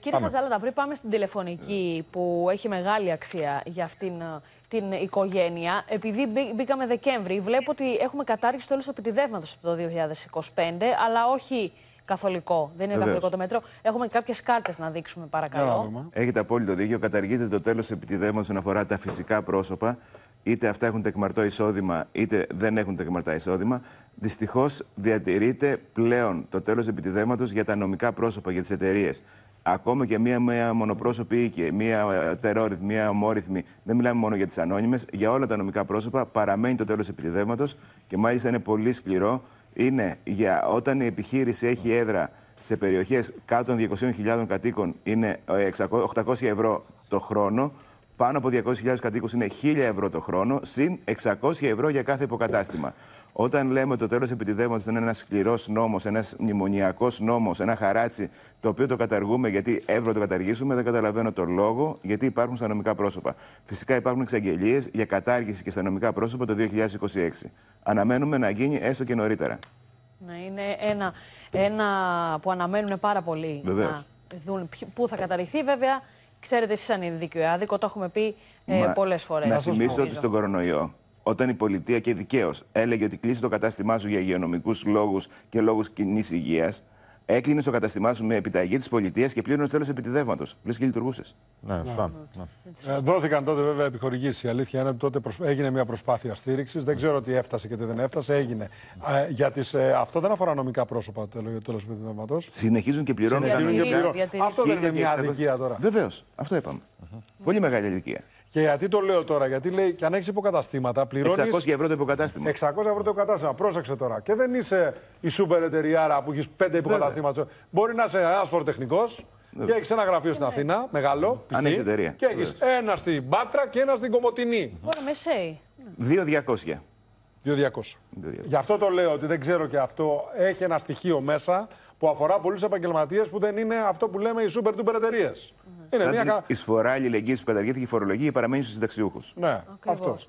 κύριε πάμε. Χαζάλα, πριν πάμε στην τηλεφωνική ναι. που έχει μεγάλη αξία για αυτήν ε, την οικογένεια, επειδή μπήκαμε Δεκέμβρη, βλέπω ότι έχουμε κατάργηση του όλου επιτιδεύματος από το 2025, αλλά όχι καθολικό. Δεν είναι καθολικό το μέτρο. Έχουμε κάποιες κάρτες να δείξουμε, παρακαλώ. Έχετε απόλυτο δίκιο. Καταργείται το τέλος επιτιδεύματος όσον αφορά τα φυσικά πρόσωπα. Είτε αυτά έχουν τεκμαρτό εισόδημα, είτε δεν έχουν τεκμαρτά εισόδημα. Δυστυχώς διατηρείται πλέον το τέλος επιτιδέματο για τα νομικά πρόσωπα, για τις εταιρείες. Ακόμα και μία, μονοπρόσωπη οίκη, μία ε, τερόριθμη, μία ομόριθμη, δεν μιλάμε μόνο για τις ανώνυμες, για όλα τα νομικά πρόσωπα παραμένει το τέλος επιδεύματο και μάλιστα είναι πολύ σκληρό. Είναι για όταν η επιχείρηση έχει έδρα σε περιοχές κάτω των 200.000 κατοίκων, είναι 800 ε, ευρώ το χρόνο πάνω από 200.000 κατοίκους είναι 1.000 ευρώ το χρόνο, συν 600 ευρώ για κάθε υποκατάστημα. Όταν λέμε το τέλος επιτιδεύοντα είναι ένας σκληρός νόμος, ένας μνημονιακός νόμος, ένα χαράτσι, το οποίο το καταργούμε γιατί εύρω το καταργήσουμε, δεν καταλαβαίνω τον λόγο γιατί υπάρχουν στα νομικά πρόσωπα. Φυσικά υπάρχουν εξαγγελίες για κατάργηση και στα νομικά πρόσωπα το 2026. Αναμένουμε να γίνει έστω και νωρίτερα. Να είναι ένα, ένα που αναμένουν πάρα πολύ να δουν πού θα καταργηθεί Βέβαια, Ξέρετε, εσείς αν είναι δίκαιο ή άδικο, το έχουμε πει ε, πολλές φορές. Να θυμίσω ότι στον κορονοϊό, όταν η πολιτεία και δικαίως έλεγε ότι κλείσει το κατάστημά σου για υγειονομικούς λόγους και λόγους κοινής υγείας, Έκλεινε το καταστημά σου με επιταγή της πολιτείας και πλήρωνες τέλος επιτιδεύματος. Λες και λειτουργούσες. Ναι, ναι σωστά. Ναι. ναι. Ε, δόθηκαν τότε βέβαια επιχορηγήσεις. Η αλήθεια είναι ότι τότε προσ... έγινε μια προσπάθεια στήριξης. Δεν ναι. ξέρω τι έφτασε και τι δεν έφτασε. Έγινε. Ε, για τις, ε, αυτό δεν αφορά νομικά πρόσωπα τέλο του Συνεχίζουν και πληρώνουν. Αυτό δεν είναι μια αδικία τώρα. Βεβαίως. Αυτό είπαμε. Πολύ μεγάλη αδικία. Και γιατί το λέω τώρα, γιατί λέει και αν έχεις υποκαταστήματα, πληρώνεις. 600 ευρώ το υποκατάστημα. 600 ευρώ το υποκατάστημα. Πρόσεξε τώρα. Και δεν είσαι η σούπερ εταιρεία που έχεις 5 υποκαταστήματα. Μπορεί να είσαι ένας φοροτεχνικός και έχεις ένα γραφείο στην ναι. Αθήνα, μεγάλο. Αν έχεις εταιρεία. Και έχεις ένα στην Πάτρα και ένα στην Κομωτινή. Ωραία, μεσαίοι. 2-200. 2.200. Γι' αυτό το λέω ότι δεν ξέρω και αυτό. Έχει ένα στοιχείο μέσα που αφορά πολλούς επαγγελματίες που δεν είναι αυτό που λέμε οι super duper εταιρείες. Mm. Είναι Σαν μια... Η εισφορά αλληλεγγύης που καταργήθηκε η φορολογία παραμένει στους συνταξιούχους. Ναι, αυτό.